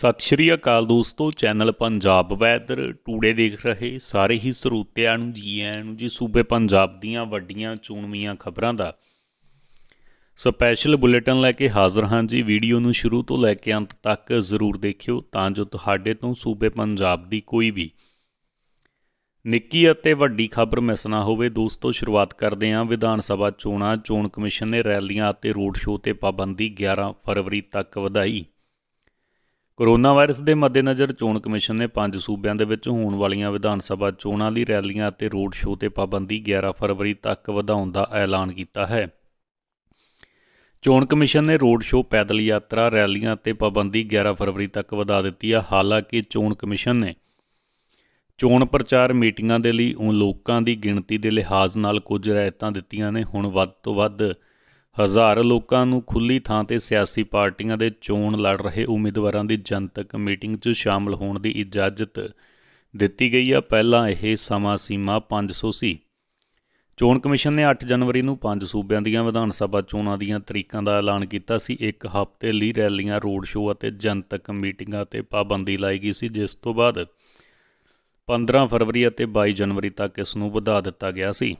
ਸਤਿ ਸ਼੍ਰੀ ਅਕਾਲ ਦੋਸਤੋ channel Punjab weather today ਦੇਖ ਰਹੇ ਸਾਰੇ ਹੀ ਸਰੋਤਿਆਂ ਨੂੰ ਜੀ ਆਇਆਂ ਨੂੰ ਜੀ ਸੂਬੇ ਪੰਜਾਬ ਦੀਆਂ ਵੱਡੀਆਂ ਚੋਣਵੀਆਂ ਖਬਰਾਂ ਦਾ ਸਪੈਸ਼ਲ ਬੁਲੇਟਿਨ ਲੈ ਕੇ ਹਾਜ਼ਰ ਹਾਂ ਜੀ ਵੀਡੀਓ ਨੂੰ ਸ਼ੁਰੂ ਤੋਂ ਲੈ ਕੇ ਅੰਤ ਤੱਕ ਜ਼ਰੂਰ ਦੇਖਿਓ ਤਾਂ ਜੋ ਤੁਹਾਡੇ ਤੋਂ ਸੂਬੇ ਪੰਜਾਬ ਦੀ ਕੋਈ ਵੀ ਨਿੱਕੀ ਅਤੇ ਵੱਡੀ ਖਬਰ ਮਿਸ ਨਾ ਹੋਵੇ ਦੋਸਤੋ ਸ਼ੁਰੂਆਤ ਕਰਦੇ ਹਾਂ ਵਿਧਾਨ ਸਭਾ ਚੋਣਾਂ ਚੋਣ ਕਮਿਸ਼ਨ ਨੇ ਰੈਲੀਆਂ ਅਤੇ ਰੋਡ ਸ਼ੋਅ ਤੇ ਪਾਬੰਦੀ 11 ਫਰਵਰੀ ਤੱਕ ਵਧਾਈ ਕੋਰੋਨਾ ਵਾਇਰਸ ਦੇ ਮੱਦੇਨਜ਼ਰ ਚੋਣ ਕਮਿਸ਼ਨ ਨੇ ਪੰਜ ਸੂਬਿਆਂ ਦੇ ਵਿੱਚ ਹੋਣ ਵਾਲੀਆਂ ਵਿਧਾਨ ਸਭਾ ਚੋਣਾਂ ਲਈ ਰੈਲੀਆਂ ਅਤੇ ਰੋਡ ਸ਼ੋਅ ਤੇ ਪਾਬੰਦੀ 11 ਫਰਵਰੀ ਤੱਕ ਵਧਾਉਣ ਦਾ ਐਲਾਨ ਕੀਤਾ ਹੈ ਚੋਣ ਕਮਿਸ਼ਨ ਨੇ ਰੋਡ ਸ਼ੋਅ ਪੈਦਲ ਯਾਤਰਾ ਰੈਲੀਆਂ ਤੇ ਪਾਬੰਦੀ 11 ਫਰਵਰੀ ਤੱਕ ਵਧਾ ਦਿੱਤੀ ਹੈ ਹਾਲਾਂਕਿ ਚੋਣ ਕਮਿਸ਼ਨ ਨੇ ਚੋਣ ਪ੍ਰਚਾਰ ਮੀਟਿੰਗਾਂ ਦੇ ਲਈ ਉਹ ਲੋਕਾਂ ਦੀ ਗਿਣਤੀ ਦੇ ਲਿਹਾਜ਼ ਨਾਲ ਕੁਝ ਰਾਇਤਾਂ ਦਿੱਤੀਆਂ ਨੇ ਹੁਣ ਵੱਧ ਤੋਂ ਵੱਧ ਹਜ਼ਾਰ ਲੋਕਾਂ ਨੂੰ ਖੁੱਲੀ ਥਾਂ ਤੇ ਸਿਆਸੀ ਪਾਰਟੀਆਂ ਦੇ ਚੋਣ ਲੜ ਰਹੇ ਉਮੀਦਵਾਰਾਂ ਦੀ ਜਨਤਕ ਮੀਟਿੰਗ 'ਚ ਸ਼ਾਮਲ ਹੋਣ ਦੀ ਇਜਾਜ਼ਤ ਦਿੱਤੀ ਗਈ ਆ ਪਹਿਲਾਂ ਇਹ ਸਮਾਂ ਸੀਮਾ 500 ਸੀ ਚੋਣ ਕਮਿਸ਼ਨ ਨੇ 8 ਜਨਵਰੀ ਨੂੰ ਪੰਜ ਸੂਬਿਆਂ ਦੀਆਂ ਵਿਧਾਨ ਸਭਾ ਚੋਣਾਂ ਦੀਆਂ ਤਰੀਕਾਂ ਦਾ ਐਲਾਨ ਕੀਤਾ ਸੀ ਇੱਕ ਹਫ਼ਤੇ ਲਈ ਰੈਲੀਆਂ ਰੋਡ ਸ਼ੋਅ ਅਤੇ ਜਨਤਕ ਮੀਟਿੰਗਾਂ ਤੇ ਪਾਬੰਦੀ ਲਾਈ ਗਈ ਸੀ ਜਿਸ ਤੋਂ ਬਾਅਦ 15 ਫਰਵਰੀ ਅਤੇ 22 ਜਨਵਰੀ ਤੱਕ ਇਸ ਨੂੰ ਵਧਾ ਦਿੱਤਾ ਗਿਆ ਸੀ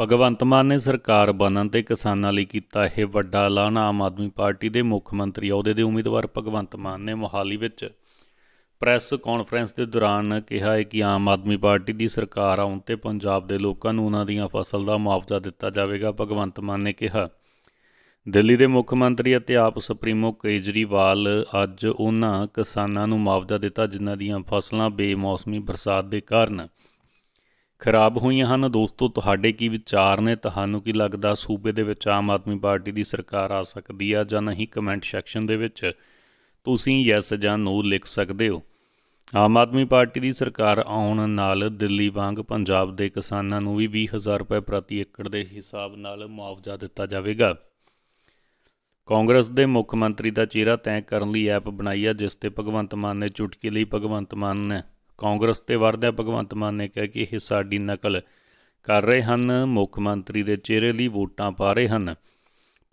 ਭਗਵੰਤ ਮਾਨ ਨੇ ਸਰਕਾਰ ਬਣਨ ਤੇ ਕਿਸਾਨਾਂ ਲਈ ਕੀਤਾ ਇਹ ਵੱਡਾ ਐਲਾਨ ਆਮ ਆਦਮੀ ਪਾਰਟੀ ਦੇ ਮੁੱਖ ਮੰਤਰੀ ਅਹੁਦੇ ਦੇ ਉਮੀਦਵਾਰ ਭਗਵੰਤ ਮਾਨ ਨੇ ਮੋਹਾਲੀ ਵਿੱਚ ਪ੍ਰੈਸ ਕਾਨਫਰੰਸ ਦੇ ਦੌਰਾਨ ਕਿਹਾ ਹੈ ਕਿ ਆਮ ਆਦਮੀ ਪਾਰਟੀ ਦੀ ਸਰਕਾਰ ਆਉਣ ਤੇ ਪੰਜਾਬ ਦੇ ਲੋਕਾਂ ਨੂੰ ਉਹਨਾਂ ਦੀਆਂ ਫਸਲ ਦਾ ਮੁਆਵਜ਼ਾ ਦਿੱਤਾ ਜਾਵੇਗਾ ਭਗਵੰਤ ਮਾਨ ਨੇ ਕਿਹਾ ਦਿੱਲੀ ਦੇ ਮੁੱਖ ਮੰਤਰੀ ਅਤੇ ਆਪ ਸੁਪਰੀਮੋ ਕੇਜਰੀਵਾਲ ਅੱਜ ਉਹਨਾਂ ਕਿਸਾਨਾਂ ਨੂੰ ਮੁਆਵਜ਼ਾ ਦਿੱਤਾ ਜਿਨ੍ਹਾਂ ਦੀਆਂ ਫਸਲਾਂ ਬੇਮੌਸਮੀ ਬਰਸਾਤ ਦੇ ਕਾਰਨ ਖਰਾਬ ਹੋਈਆਂ ਹਨ ਦੋਸਤੋ ਤੁਹਾਡੇ ਕੀ ਵਿਚਾਰ ਨੇ ਤੁਹਾਨੂੰ ਕੀ ਲੱਗਦਾ ਸੂਬੇ ਦੇ ਵਿੱਚ ਆਮ ਆਦਮੀ ਪਾਰਟੀ ਦੀ ਸਰਕਾਰ ਆ ਸਕਦੀ ਆ ਜਾਂ ਨਹੀਂ ਕਮੈਂਟ ਸੈਕਸ਼ਨ ਦੇ ਵਿੱਚ ਤੁਸੀਂ ਯੈਸ ਜਾਂ ਨੋ ਲਿਖ ਸਕਦੇ ਹੋ ਆਮ ਆਦਮੀ ਪਾਰਟੀ ਦੀ ਸਰਕਾਰ ਆਉਣ ਨਾਲ ਦਿੱਲੀ ਵਾਂਗ ਪੰਜਾਬ ਦੇ ਕਿਸਾਨਾਂ ਨੂੰ ਵੀ 20000 ਰੁਪਏ ਪ੍ਰਤੀ ਏਕੜ ਦੇ ਹਿਸਾਬ ਨਾਲ ਮੁਆਵਜ਼ਾ ਦਿੱਤਾ ਜਾਵੇਗਾ ਕਾਂਗਰਸ ਦੇ ਮੁੱਖ ਮੰਤਰੀ ਦਾ ਚਿਹਰਾ ਤੈਅ ਕਰਨ ਲਈ ਐਪ ਬਣਾਈ ਆ ਜਿਸ ਤੇ ਭਗਵੰਤ ਮਾਨ ਨੇ ਚੁਟਕੀ ਲਈ ਭਗਵੰਤ ਮਾਨ ਨੇ ਕਾਂਗਰਸ ਤੇ ਵਰਦਿਆ ਭਗਵੰਤ ਮਾਨ ਨੇ ਕਿਹਾ ਕਿ ਇਹ ਸਾਡੀ ਨਕਲ ਕਰ ਰਹੇ ਹਨ ਮੁੱਖ ਮੰਤਰੀ ਦੇ ਚਿਹਰੇ ਲਈ ਵੋਟਾਂ ਪਾ ਰਹੇ ਹਨ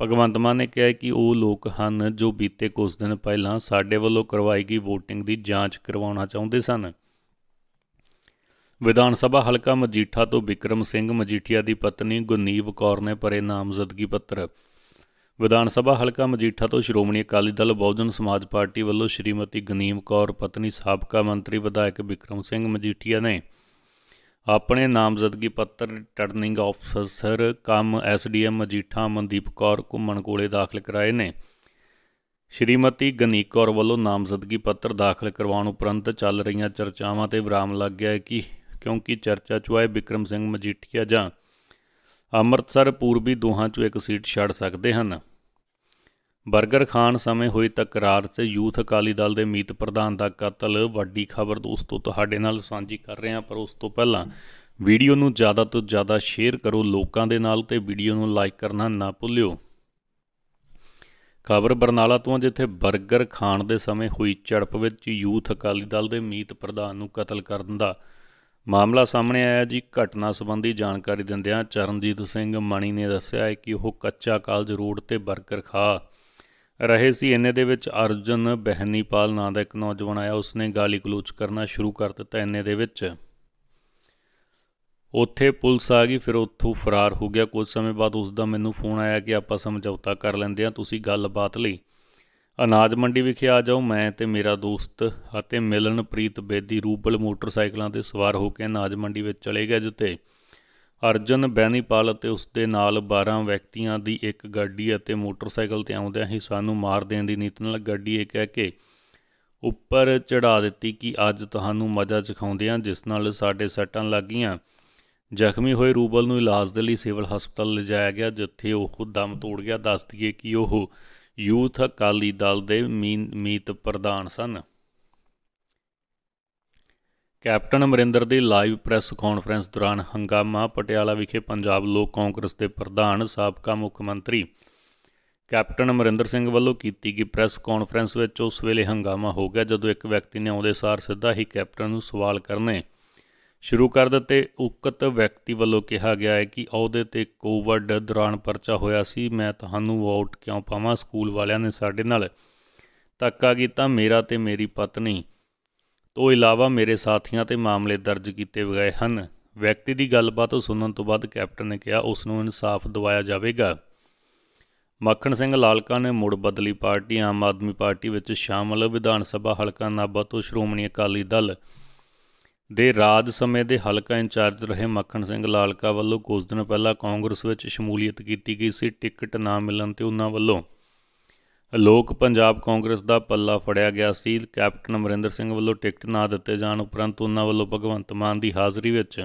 ਭਗਵੰਤ ਮਾਨ ਨੇ ਕਿਹਾ ਕਿ ਉਹ ਲੋਕ ਹਨ ਜੋ ਬੀਤੇ ਕੁਝ ਦਿਨ ਪਹਿਲਾਂ ਸਾਡੇ ਵੱਲੋਂ ਕਰਵਾਈ ਗਈ VOTING ਦੀ ਜਾਂਚ ਕਰਵਾਉਣਾ ਚਾਹੁੰਦੇ ਸਨ ਵਿਧਾਨ ਸਭਾ ਹਲਕਾ ਮਜੀਠਾ ਤੋਂ ਵਿਕਰਮ ਸਿੰਘ ਮਜੀਠੀਆ ਦੀ ਪਤਨੀ ਗੁਨੀਵ ਕੌਰ ਨੇ ਪਰੇ ਨਾਮਜ਼ਦਗੀ ਪੱਤਰ ਵਿਧਾਨ ਸਭਾ ਹਲਕਾ ਮਜੀਠਾ ਤੋਂ ਸ਼੍ਰੋਮਣੀ ਅਕਾਲੀ ਦਲ ਬਹੁਜਨ ਸਮਾਜ ਪਾਰਟੀ ਵੱਲੋਂ ਸ਼੍ਰੀਮਤੀ ਗਨੀਮ ਕੌਰ ਪਤਨੀ ਸਾਬਕਾ ਮੰਤਰੀ ਵਿਧਾਇਕ ਵਿਕਰਮ ਸਿੰਘ ਮਜੀਠੀਆ ਨੇ ਆਪਣੇ ਨਾਮਜ਼ਦਗੀ ਪੱਤਰ turning officer cum SDM Majitha Mandeep Kaur Ghuman ਕੋਲੇ ਦਾਖਲ ਕਰਾਏ ਨੇ ਸ਼੍ਰੀਮਤੀ ਗਨੀਮ ਕੌਰ ਵੱਲੋਂ ਨਾਮਜ਼ਦਗੀ ਪੱਤਰ ਦਾਖਲ ਕਰਵਾਉਣ ਉਪਰੰਤ ਚੱਲ ਰਹੀਆਂ ਚਰਚਾਵਾਂ ਤੇ ਵਿਰਾਮ ਲੱਗ ਗਿਆ ਕਿ ਕਿਉਂਕਿ ਚਰਚਾ ਚੁਆਏ ਵਿਕਰਮ ਸਿੰਘ ਮਜੀਠੀਆ ਜਾਂ ਅੰਮ੍ਰਿਤਸਰ ਪੂਰਬੀ ਦੋਹਾਂ ਚੋਂ ਇੱਕ ਸੀਟ ਛੱਡ ਸਕਦੇ ਹਨ ਬਰਗਰ ਖਾਨ ਸਮੇਂ ਹੋਈ ਤਕਰਾਰ ਤੇ ਯੂਥ ਅਕਾਲੀ ਦਲ ਦੇ ਮੀਤ ਪ੍ਰਧਾਨ ਦਾ ਕਤਲ ਵੱਡੀ ਖਬਰ ਦੋਸਤੋ ਤੁਹਾਡੇ ਨਾਲ ਸਾਂਝੀ ਕਰ ਰਹੇ ਹਾਂ ਪਰ ਉਸ ਤੋਂ ਪਹਿਲਾਂ ਵੀਡੀਓ ਨੂੰ ਜ਼ਿਆਦਾ ਤੋਂ ਜ਼ਿਆਦਾ ਸ਼ੇਅਰ ਕਰੋ ਲੋਕਾਂ ਦੇ ਨਾਲ ਤੇ ਵੀਡੀਓ ਨੂੰ ਲਾਈਕ ਕਰਨਾ ਨਾ ਭੁੱਲਿਓ ਖਬਰ ਬਰਨਾਲਾ ਤੋਂ ਜਿੱਥੇ ਬਰਗਰ ਖਾਨ ਦੇ ਸਮੇਂ ਹੋਈ ਝੜਪ ਵਿੱਚ ਯੂਥ ਅਕਾਲੀ ਦਲ ਦੇ ਮੀਤ ਪ੍ਰਧਾਨ ਨੂੰ ਕਤਲ ਕਰਨ ਦਾ ਮਾਮਲਾ ਸਾਹਮਣੇ ਆਇਆ ਜੀ ਘਟਨਾ ਸੰਬੰਧੀ ਜਾਣਕਾਰੀ ਦਿੰਦਿਆਂ ਚਰਨਜੀਤ ਸਿੰਘ ਮਣੀ ਨੇ ਦੱਸਿਆ ਹੈ ਕਿ ਉਹ ਕੱਚਾ ਕਾਲਜ ਰੋਡ ਤੇ 버ਗਰ ਖਾ ਰਹੇ ਸੀ ਇੰਨੇ ਦੇ ਵਿੱਚ ਅਰਜਨ ਬਹਿਨੀਪਾਲ ਨਾਂ ਦਾ ਇੱਕ ਨੌਜਵਾਨ ਆਇਆ ਉਸਨੇ ਗਾਲੀ ਗਲੋਚ ਕਰਨਾ ਸ਼ੁਰੂ ਕਰ ਦਿੱਤਾ ਇੰਨੇ ਦੇ ਵਿੱਚ ਉੱਥੇ ਪੁਲਿਸ ਆ ਗਈ ਫਿਰ ਉੱਥੋਂ ਫਰਾਰ ਹੋ ਗਿਆ ਕੁਝ ਸਮੇਂ ਬਾਅਦ ਉਸ ਦਾ ਮੈਨੂੰ ਫੋਨ ਆਇਆ ਕਿ ਆਪਾਂ ਸਮਝੌਤਾ ਕਰ ਲੈਂਦੇ ਹਾਂ ਤੁਸੀਂ ਗੱਲਬਾਤ ਲਈ ਅਨਾਜ ਮੰਡੀ ਵਿਖੇ ਆ ਜਾਓ ਮੈਂ ਤੇ ਮੇਰਾ ਦੋਸਤ ਅਤੇ ਮਿਲਨ ਪ੍ਰੀਤ ਬੇਦੀ ਰੂਬਲ ਮੋਟਰਸਾਈਕਲਾਂ ਤੇ ਸਵਾਰ ਹੋ ਕੇ ਅਨਾਜ ਮੰਡੀ ਵਿੱਚ ਚਲੇ ਗਏ ਜਿੱਤੇ ਅਰਜਨ ਬੈਨੀਪਾਲ ਅਤੇ ਉਸ ਦੇ ਨਾਲ 12 ਵਿਅਕਤੀਆਂ ਦੀ ਇੱਕ ਗੱਡੀ ਅਤੇ ਮੋਟਰਸਾਈਕਲ ਤੇ ਆਉਂਦਿਆਂ ਹੀ ਸਾਨੂੰ ਮਾਰ ਦੇਣ ਦੀ ਨੀਤ ਨਾਲ ਗੱਡੀ ਇਹ ਕਹਿ ਕੇ ਉੱਪਰ ਚੜਾ ਦਿੱਤੀ ਕਿ ਅੱਜ ਤੁਹਾਨੂੰ ਮਜ਼ਾ ਚਖਾਉਂਦੇ ਹਾਂ ਜਿਸ ਨਾਲ ਸਾਡੇ ਸੱਟਾਂ ਲੱਗੀਆਂ ਜ਼ਖਮੀ ਹੋਏ ਰੂਬਲ ਨੂੰ ਇਲਾਜ ਦੇ ਲਈ ਸਿਵਲ ਹਸਪਤਾਲ ਲਿਜਾਇਆ ਗਿਆ ਜਿੱਥੇ ਉਹ ਦਮ ਤੋੜ ਗਿਆ ਦੱਸ ਦਈਏ ਕਿ ਉਹ ਯੂਥ ਅਕਾਲੀ ਦਲ ਦੇ ਮੀਤ ਪ੍ਰਧਾਨ ਸਨ ਕੈਪਟਨ ਅਮਰਿੰਦਰ ਦੀ ਲਾਈਵ ਪ੍ਰੈਸ ਕਾਨਫਰੰਸ ਦੌਰਾਨ ਹੰਗਾਮਾ ਪਟਿਆਲਾ ਵਿਖੇ ਪੰਜਾਬ ਲੋਕ ਕਾਂਗਰਸ ਦੇ ਪ੍ਰਧਾਨ ਸਾਬਕਾ ਮੁੱਖ ਮੰਤਰੀ ਕੈਪਟਨ ਅਮਰਿੰਦਰ ਸਿੰਘ ਵੱਲੋਂ ਕੀਤੀ ਗਈ ਪ੍ਰੈਸ ਕਾਨਫਰੰਸ ਵਿੱਚ ਉਸ ਵੇਲੇ ਹੰਗਾਮਾ ਹੋ ਗਿਆ ਜਦੋਂ ਇੱਕ ਵਿਅਕਤੀ ਨੇ ਆਉਂਦੇ ਸਾਰ ਸਿੱਧਾ ਹੀ ਕੈਪਟਨ ਨੂੰ ਸਵਾਲ ਕਰਨੇ ਸ਼ੁਰੂ ਕਰ ਦਿੱਤੇ ਉਕਤ ਵਿਅਕਤੀ ਵੱਲੋਂ ਕਿਹਾ ਗਿਆ ਹੈ ਕਿ ਅਹੁਦੇ ਤੇ ਕੋਵਿਡ ਦੌਰਾਨ ਪਰਚਾ ਹੋਇਆ ਸੀ ਮੈਂ ਤੁਹਾਨੂੰ ਵੋਟ ਕਿਉਂ ਪਾਵਾਂ ਸਕੂਲ ਵਾਲਿਆਂ ਨੇ ਸਾਡੇ ਨਾਲ ਤੱਕਾ ਕੀਤਾ ਮੇਰਾ ਤੇ ਮੇਰੀ ਪਤਨੀ ਤੋਂ ਇਲਾਵਾ ਮੇਰੇ ਸਾਥੀਆਂ ਤੇ ਮਾਮਲੇ ਦਰਜ ਕੀਤੇ ਗਏ ਹਨ ਵਿਅਕਤੀ ਦੀ ਗੱਲਬਾਤ ਸੁਣਨ ਤੋਂ ਬਾਅਦ ਕੈਪਟਨ ਨੇ ਕਿਹਾ ਉਸ ਨੂੰ ਇਨਸਾਫ ਦਿਵਾਇਆ ਜਾਵੇਗਾ ਮੱਖਣ ਸਿੰਘ ਲਾਲਕਾ ਨੇ ਮੁੜ ਬਦਲੀ ਪਾਰਟੀ ਆਮ ਆਦਮੀ ਪਾਰਟੀ ਵਿੱਚ ਸ਼ਾਮਲ ਵਿਧਾਨ ਸਭਾ ਹਲਕਾ ਨਾਬਾ ਤੋਂ ਸ਼੍ਰੋਮਣੀ ਅਕਾਲੀ ਦਲ ਦੇ ਰਾਜ ਸਮੇਂ ਦੇ ਹਲਕਾ ਇੰਚਾਰਜ ਰਹੇ ਮੱਖਣ ਸਿੰਘ ਲਾਲਕਾ ਵੱਲੋਂ ਕੁਝ ਦਿਨ ਪਹਿਲਾਂ ਕਾਂਗਰਸ ਵਿੱਚ ਸ਼ਮੂਲੀਅਤ ਕੀਤੀ ਗਈ ਸੀ ਟਿਕਟ ਨਾ ਮਿਲਣ ਤੇ ਉਹਨਾਂ ਵੱਲੋਂ ਲੋਕ ਪੰਜਾਬ ਕਾਂਗਰਸ ਦਾ ਪੱਲਾ ਫੜਿਆ ਗਿਆ ਸੀ ਕੈਪਟਨ ਅਮਰਿੰਦਰ ਸਿੰਘ ਵੱਲੋਂ ਟਿਕਟ ਨਾ ਦਿੱਤੇ ਜਾਣ ਉਪਰੰਤ ਉਹਨਾਂ ਵੱਲੋਂ ਭਗਵੰਤ ਮਾਨ ਦੀ ਹਾਜ਼ਰੀ ਵਿੱਚ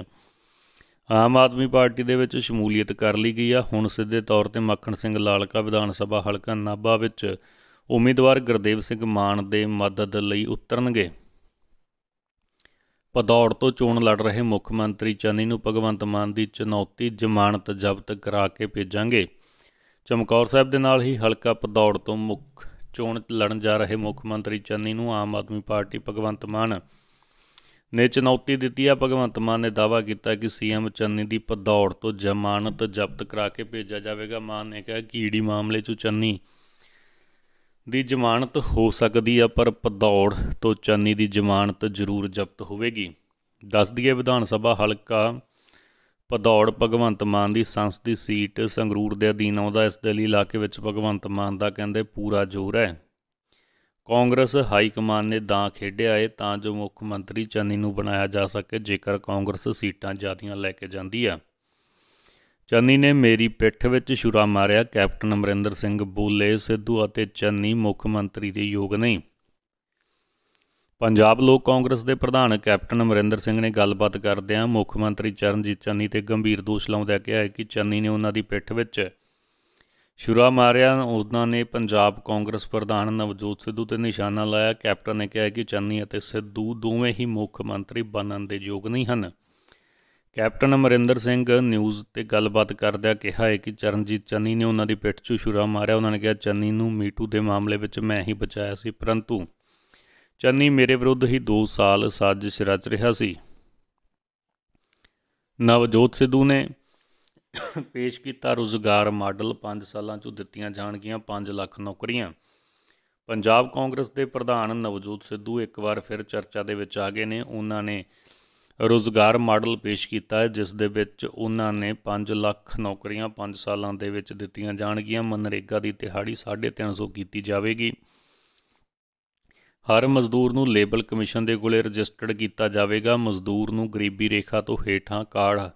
ਆਮ ਆਦਮੀ ਪਾਰਟੀ ਦੇ ਵਿੱਚ ਸ਼ਮੂਲੀਅਤ ਕਰ ਲਈ ਗਈ ਆ ਹੁਣ ਸਿੱਧੇ ਤੌਰ ਤੇ ਮੱਖਣ ਸਿੰਘ ਲਾਲਕਾ ਵਿਧਾਨ ਸਭਾ ਹਲਕਾ ਨਾਭਾ ਵਿੱਚ ਉਮੀਦਵਾਰ ਗੁਰਦੇਵ ਸਿੰਘ ਮਾਨ ਦੇ ਮਦਦ ਲਈ ਉਤਰਨਗੇ ਪਦੌੜ ਤੋਂ ਚੋਣ ਲੜ ਰਹੇ ਮੁੱਖ ਮੰਤਰੀ ਚੰਨੀ ਨੂੰ ਭਗਵੰਤ ਮਾਨ ਦੀ ਚੁਣੌਤੀ ਜ਼ਮਾਨਤ ਜ਼ਬਤ ਕਰਾ ਕੇ ਭੇਜਾਂਗੇ ਚਮਕੌਰ ਸਾਹਿਬ ਦੇ ਨਾਲ ਹੀ ਹਲਕਾ ਪਦੌੜ ਤੋਂ ਮੁੱਖ ਚੋਣ ਲੜਨ ਜਾ ਰਹੇ ਮੁੱਖ ਮੰਤਰੀ ਚੰਨੀ ਨੂੰ ਆਮ ਆਦਮੀ ਪਾਰਟੀ ਭਗਵੰਤ ਮਾਨ ਨੇ ਚੁਣੌਤੀ ਦਿੱਤੀ ਆ ਭਗਵੰਤ ਮਾਨ ਨੇ ਦਾਵਾ ਕੀਤਾ ਕਿ ਸੀਐਮ ਚੰਨੀ ਦੀ ਪਦੌੜ ਤੋਂ ਜ਼ਮਾਨਤ ਜ਼ਬਤ ਕਰਾ ਕੇ ਭੇਜਿਆ ਜਾਵੇਗਾ ਮਾਨ ਨੇ ਕਿਹਾ ਕਿ ਈਡੀ ਮਾਮਲੇ 'ਚ ਚੰਨੀ ਦੀ ਜ਼ਮਾਨਤ ਹੋ ਸਕਦੀ ਆ ਪਰ ਪਦੌੜ ਤੋਂ ਚਾਨੀ ਦੀ ਜ਼ਮਾਨਤ ਜ਼ਰੂਰ ਜ਼ਬਤ ਹੋਵੇਗੀ ਦੱਸ ਦਈਏ ਵਿਧਾਨ ਸਭਾ ਹਲਕਾ ਪਦੌੜ ਭਗਵੰਤ ਮਾਨ ਦੀ ਸੰਸਦੀ ਸੀਟ ਸੰਗਰੂਰ ਦੇ ਅਧੀਨ ਆਉਂਦਾ ਇਸ ਦੇ ਲਈ ਇਲਾਕੇ ਵਿੱਚ ਭਗਵੰਤ ਮਾਨ ਦਾ ਕਹਿੰਦੇ ਪੂਰਾ ਜ਼ੋਰ ਹੈ ਕਾਂਗਰਸ ਹਾਈ ਕਮਾਨ ਨੇ ਦਾਂ ਖੇਡਿਆ ਏ ਤਾਂ ਜੋ ਮੁੱਖ ਮੰਤਰੀ ਚਾਨੀ ਨੂੰ ਬਣਾਇਆ ਜਾ ਸਕੇ ਜੇਕਰ ਕਾਂਗਰਸ ਸੀਟਾਂ ਜ਼ਿਆਦੀਆਂ ਲੈ ਕੇ ਜਾਂਦੀ ਆ ਚੰਨੀ ਨੇ ਮੇਰੀ ਪਿੱਠ ਵਿੱਚ ਛੁਰਾ ਮਾਰਿਆ ਕੈਪਟਨ ਅਮਰਿੰਦਰ ਸਿੰਘ ਬੂਲੇ ਸਿੱਧੂ ਅਤੇ ਚੰਨੀ ਮੁੱਖ ਮੰਤਰੀ ਦੇ ਯੋਗ ਨਹੀਂ ਪੰਜਾਬ ਲੋਕ ਕਾਂਗਰਸ ਦੇ ਪ੍ਰਧਾਨ ਕੈਪਟਨ ਅਮਰਿੰਦਰ ਸਿੰਘ ਨੇ ਗੱਲਬਾਤ ਕਰਦਿਆਂ ਮੁੱਖ ਮੰਤਰੀ ਚਰਨਜੀਤ ਚੰਨੀ ਤੇ ਗੰਭੀਰ ਦੋਸ਼ ਲਾਉਂਦਿਆਂ ਕਿਹਾ ਹੈ ਕਿ ਚੰਨੀ ਨੇ ਉਹਨਾਂ ਦੀ ਪਿੱਠ ਵਿੱਚ ਛੁਰਾ ਮਾਰਿਆ ਉਹਨਾਂ ਨੇ ਪੰਜਾਬ ਕਾਂਗਰਸ ਪ੍ਰਧਾਨ ਨਵਜੋਤ ਸਿੱਧੂ ਤੇ ਨਿਸ਼ਾਨਾ ਲਾਇਆ ਕੈਪਟਨ ਨੇ ਕਿਹਾ ਕਿ ਚੰਨੀ ਅਤੇ ਸਿੱਧੂ ਦੋਵੇਂ ਹੀ ਮੁੱਖ ਮੰਤਰੀ ਬਣਨ ਦੇ ਯੋਗ ਨਹੀਂ ਹਨ ਕੈਪਟਨ ਅਮਰਿੰਦਰ ਸਿੰਘ ਨਿਊਜ਼ ਤੇ ਗੱਲਬਾਤ ਕਰਦਿਆਂ ਕਿਹਾ ਹੈ ਕਿ ਚਰਨਜੀਤ ਚੰਨੀ ਨੇ ਉਹਨਾਂ ਦੀ ਪਿੱਠ 'ਚ ਛੁਰਾ ਮਾਰਿਆ ਉਹਨਾਂ ਨੇ ਕਿਹਾ ਚੰਨੀ ਨੂੰ ਮੀਟੂ ਦੇ ਮਾਮਲੇ ਵਿੱਚ ਮੈਂ ਹੀ ਬਚਾਇਆ ਸੀ ਪਰੰਤੂ ਚੰਨੀ ਮੇਰੇ ਵਿਰੁੱਧ ਹੀ 2 ਸਾਲ ਸਾਜ਼ਿਸ਼ ਰਚ ਰਿਹਾ ਸੀ ਨਵਜੋਤ ਸਿੱਧੂ ਨੇ ਪੇਸ਼ ਕੀਤਾ ਰੋਜ਼ਗਾਰ ਮਾਡਲ 5 ਸਾਲਾਂ 'ਚ ਦਿੱਤੀਆਂ ਜਾਣਗੀਆਂ 5 ਲੱਖ ਨੌਕਰੀਆਂ ਪੰਜਾਬ ਕਾਂਗਰਸ ਦੇ ਪ੍ਰਧਾਨ ਨਵਜੋਤ ਸਿੱਧੂ ਇੱਕ ਵਾਰ ਫਿਰ ਚਰਚਾ ਦੇ ਵਿੱਚ ਆ ਗਏ ਨੇ ਉਹਨਾਂ ਨੇ ਰੋਜ਼ਗਾਰ ਮਾਡਲ ਪੇਸ਼ ਕੀਤਾ ਹੈ ਜਿਸ ਦੇ ਵਿੱਚ ਉਹਨਾਂ ਨੇ 5 ਲੱਖ ਨੌਕਰੀਆਂ 5 ਸਾਲਾਂ ਦੇ ਵਿੱਚ ਦਿੱਤੀਆਂ ਜਾਣਗੀਆਂ ਮਨਰੇਗਾ ਦੀ ਦਿਹਾੜੀ 350 ਕੀਤੀ ਜਾਵੇਗੀ ਹਰ ਮਜ਼ਦੂਰ ਨੂੰ ਲੇਬਲ ਕਮਿਸ਼ਨ ਦੇ ਕੋਲੇ ਰਜਿਸਟਰਡ ਕੀਤਾ ਜਾਵੇਗਾ ਮਜ਼ਦੂਰ ਨੂੰ ਗਰੀਬੀ ਰੇਖਾ ਤੋਂ ਹੇਠਾਂ ਕਾਰਡ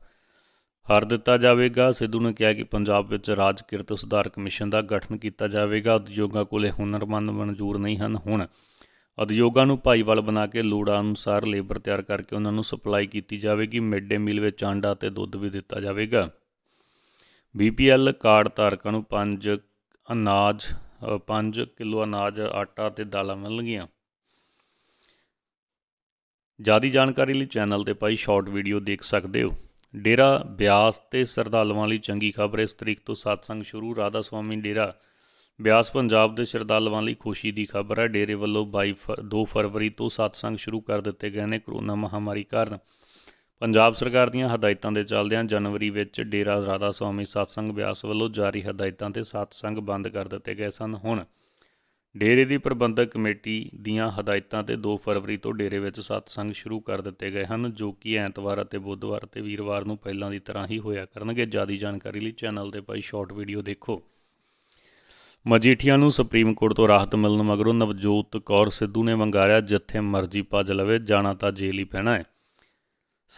ਹਰ ਦਿੱਤਾ ਜਾਵੇਗਾ ਸਿੱਧੂ ਨੇ ਕਿਹਾ ਕਿ ਪੰਜਾਬ ਵਿੱਚ ਰਾਜ ਕਿਰਤ ਸੁਧਾਰ ਕਮਿਸ਼ਨ ਦਾ ਗਠਨ ਕੀਤਾ ਜਾਵੇਗਾ ਉਦਯੋਗਾਂ ਕੋਲੇ ਹੁਨਰਮੰਦ ਮਨਜ਼ੂਰ ਨਹੀਂ ਹਨ ਹੁਣ ਉਦਯੋਗਾਂ ਨੂੰ ਭਾਈਵਾਲ ਬਣਾ ਕੇ ਲੋੜਾਂ ਅਨੁਸਾਰ ਲੇਬਰ ਤਿਆਰ ਕਰਕੇ ਉਹਨਾਂ ਨੂੰ ਸਪਲਾਈ ਕੀਤੀ ਜਾਵੇਗੀ ਮਿਡ ਡੇ ਮੀਲ ਵਿੱਚ ਆਂਡਾ ਤੇ ਦੁੱਧ ਵੀ ਦਿੱਤਾ ਜਾਵੇਗਾ ਬੀਪੀਐਲ ਕਾਰਡ ਧਾਰਕਾਂ ਨੂੰ 5 ਅਨਾਜ 5 ਕਿਲੋ ਅਨਾਜ ਆਟਾ ਤੇ ਦਾਲਾਂ ਮਿਲਣਗੀਆਂ ਜਿਆਦੀ ਜਾਣਕਾਰੀ ਲਈ ਚੈਨਲ ਤੇ ਪਾਈ ਸ਼ਾਰਟ ਵੀਡੀਓ ਦੇਖ ਸਕਦੇ ਹੋ ਡੇਰਾ ਬਿਆਸ ਤੇ ਸਰਦਾਲਵਾਂ ਲਈ ਚੰਗੀ ਖਬਰ ਇਸ ਤਰੀਕ ਤੋਂ satsang ਸ਼ੁਰੂ ਰਾਧਾ ਸੁਆਮੀ ਡੇਰਾ ਬਿਆਸ ਪੰਜਾਬ ਦੇ ਸ਼ਰਧਾਲੂਆਂ ਲਈ ਖੁਸ਼ੀ ਦੀ ਖਬਰ ਹੈ ਡੇਰੇ ਵੱਲੋਂ 22 2 ਫਰਵਰੀ ਤੋਂ satsang ਸ਼ੁਰੂ ਕਰ ਦਿੱਤੇ ਗਏ ਨੇ ਕਰੋਨਾ ਮਹਾਮਾਰੀ ਕਾਰਨ ਪੰਜਾਬ ਸਰਕਾਰ ਦੀਆਂ ਹਦਾਇਤਾਂ ਦੇ ਚੱਲਦਿਆਂ ਜਨਵਰੀ ਵਿੱਚ ਡੇਰਾ ਰਾਧਾ ਸਵਾਮੀ satsang ਬਿਆਸ ਵੱਲੋਂ ਜਾਰੀ ਹਦਾਇਤਾਂ ਤੇ satsang ਬੰਦ ਕਰ ਦਿੱਤੇ ਗਏ ਸਨ ਹੁਣ ਡੇਰੇ ਦੀ ਪ੍ਰਬੰਧਕ ਕਮੇਟੀ ਦੀਆਂ ਹਦਾਇਤਾਂ ਤੇ 2 ਫਰਵਰੀ ਤੋਂ ਡੇਰੇ ਵਿੱਚ satsang ਸ਼ੁਰੂ ਕਰ ਦਿੱਤੇ ਗਏ ਹਨ ਜੋ ਕਿ ਐਤਵਾਰ ਅਤੇ ਬੁੱਧਵਾਰ ਤੇ ਵੀਰਵਾਰ ਨੂੰ ਪਹਿਲਾਂ ਦੀ ਤਰ੍ਹਾਂ ਹੀ ਹੋਇਆ ਕਰਨਗੇ ਜਿਆਦਾ ਜਾਣਕਾਰੀ ਲਈ ਚੈਨਲ ਤੇ ਪਾਈ ਸ਼ਾਰਟ ਵੀਡੀਓ ਦੇਖੋ ਮਜੀਠੀਆਂ ਨੂੰ ਸੁਪਰੀਮ ਕੋਰਟ ਤੋਂ ਰਾਹਤ ਮਿਲਣ ਮਗਰੋਂ ਨਵਜੋਤ ਕੌਰ ਸਿੱਧੂ ਨੇ ਵੰਗਾਰਿਆ ਜਿੱਥੇ ਮਰਜ਼ੀ ਭੱਜ ਲਵੇ ਜਾਣਾ ਤਾਂ ਜੇਲ੍ਹ ਹੀ ਪੈਣਾ ਹੈ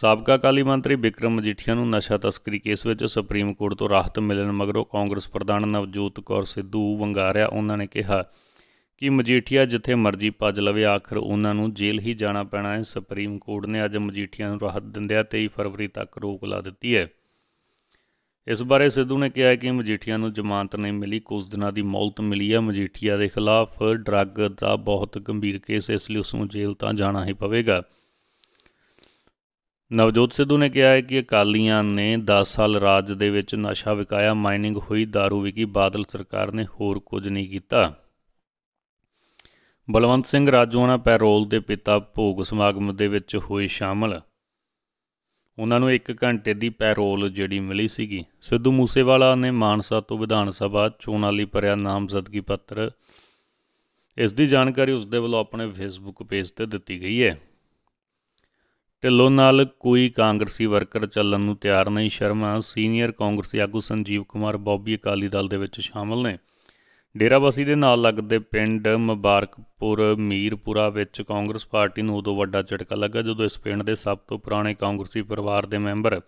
ਸਾਬਕਾ ਕਾਲੀ ਮੰਤਰੀ ਵਿਕਰਮ ਮਜੀਠੀਆ ਨੂੰ ਨਸ਼ਾ ਤਸਕਰੀ ਕੇਸ ਵਿੱਚ ਸੁਪਰੀਮ ਕੋਰਟ ਤੋਂ ਰਾਹਤ ਮਿਲਣ ਮਗਰੋਂ ਕਾਂਗਰਸ ਪ੍ਰਧਾਨ ਨਵਜੋਤ ਕੌਰ ਸਿੱਧੂ ਵੰਗਾਰਿਆ ਉਹਨਾਂ ਨੇ ਕਿਹਾ ਕਿ ਮਜੀਠੀਆ ਜਿੱਥੇ ਮਰਜ਼ੀ ਭੱਜ ਲਵੇ ਆਖਰ ਉਹਨਾਂ ਨੂੰ ਜੇਲ੍ਹ ਹੀ ਜਾਣਾ ਪੈਣਾ ਹੈ ਸੁਪਰੀਮ ਕੋਰਟ ਨੇ ਅੱਜ ਮਜੀਠੀਆ ਨੂੰ ਰਾਹਤ ਦਿੰਦਿਆਂ 23 ਫਰਵਰੀ ਤੱਕ ਰੋਕ ਲਾ ਦਿੱਤੀ ਹੈ ਇਸ ਬਾਰੇ ਸਿੱਧੂ ਨੇ ਕਿਹਾ ਕਿ ਮਜੀਠੀਆ ਨੂੰ ਜ਼ਮਾਨਤ ਨਹੀਂ ਮਿਲੀ ਕੁਝ ਦਿਨਾਂ ਦੀ ਮੌਲਤ ਮਿਲੀ ਹੈ ਮਜੀਠੀਆ ਦੇ ਖਿਲਾਫ ਡਰੱਗ ਦਾ ਬਹੁਤ ਗੰਭੀਰ ਕੇਸ ਇਸ ਲਈ ਉਸ ਨੂੰ ਜੇਲ੍ਹ ਤਾਂ ਜਾਣਾ ਹੀ ਪਵੇਗਾ ਨਵਜੋਤ ਸਿੱਧੂ ਨੇ ਕਿਹਾ ਹੈ ਕਿ ਅਕਾਲੀਆਂ ਨੇ 10 ਸਾਲ ਰਾਜ ਦੇ ਵਿੱਚ ਨਸ਼ਾ ਵਿਕਾਇਆ ਮਾਈਨਿੰਗ ਹੋਈ दारू ਵਿਕੀ ਬਾਦਲ ਸਰਕਾਰ ਨੇ ਹੋਰ ਕੁਝ ਨਹੀਂ ਕੀਤਾ ਬਲਵੰਤ ਸਿੰਘ ਰਾਜੂਆਣਾ ਪੈਰੋਲ ਦੇ ਪਿਤਾ ਭੋਗ ਸਮਾਗਮ ਦੇ ਵਿੱਚ ਹੋਏ ਸ਼ਾਮਲ ਉਹਨਾਂ ਨੂੰ 1 ਘੰਟੇ ਦੀ ਪੈਰੋਲ ਜਿਹੜੀ ਮਿਲੀ ਸੀਗੀ ਸਿੱਧੂ ਮੂਸੇਵਾਲਾ ਨੇ ਮਾਨਸਾ ਤੋਂ ਵਿਧਾਨ ਸਭਾ ਚੋਣਾਂ ਲਈ ਭਰਿਆ ਨਾਮਜ਼ਦਗੀ ਪੱਤਰ ਇਸ ਦੀ ਜਾਣਕਾਰੀ ਉਸ ਦੇ ਵੱਲੋਂ ਆਪਣੇ ਫੇਸਬੁੱਕ ਪੇਜ ਤੇ ਦਿੱਤੀ ਗਈ ਹੈ ਢਿੱਲੋਂ ਨਾਲ ਕੋਈ ਕਾਂਗਰਸੀ ਵਰਕਰ ਚੱਲਣ ਨੂੰ ਤਿਆਰ ਨਹੀਂ ਸ਼ਰਮਾ ਸੀਨੀਅਰ ਕਾਂਗਰਸੀ ਆਗੂ ਸੰਜੀਵ ਕੁਮਾਰ ਬੌਬੀ ਅਕਾਲੀ ਦਲ ਦੇ ਵਿੱਚ ਸ਼ਾਮਲ ਨੇ ਡੇਰਾਬਸੀ ਦੇ ਨਾਲ ਲੱਗਦੇ ਪਿੰਡ ਮੁਬਾਰਕਪੁਰ ਮੀਰਪੁਰਾ ਵਿੱਚ ਕਾਂਗਰਸ ਪਾਰਟੀ ਨੂੰ ਉਦੋਂ ਵੱਡਾ ਝਟਕਾ ਲੱਗਾ ਜਦੋਂ ਇਸ ਪਿੰਡ ਦੇ ਸਭ ਤੋਂ ਪੁਰਾਣੇ ਕਾਂਗਰਸੀ ਪਰਿਵਾਰ ਦੇ ਮੈਂਬਰ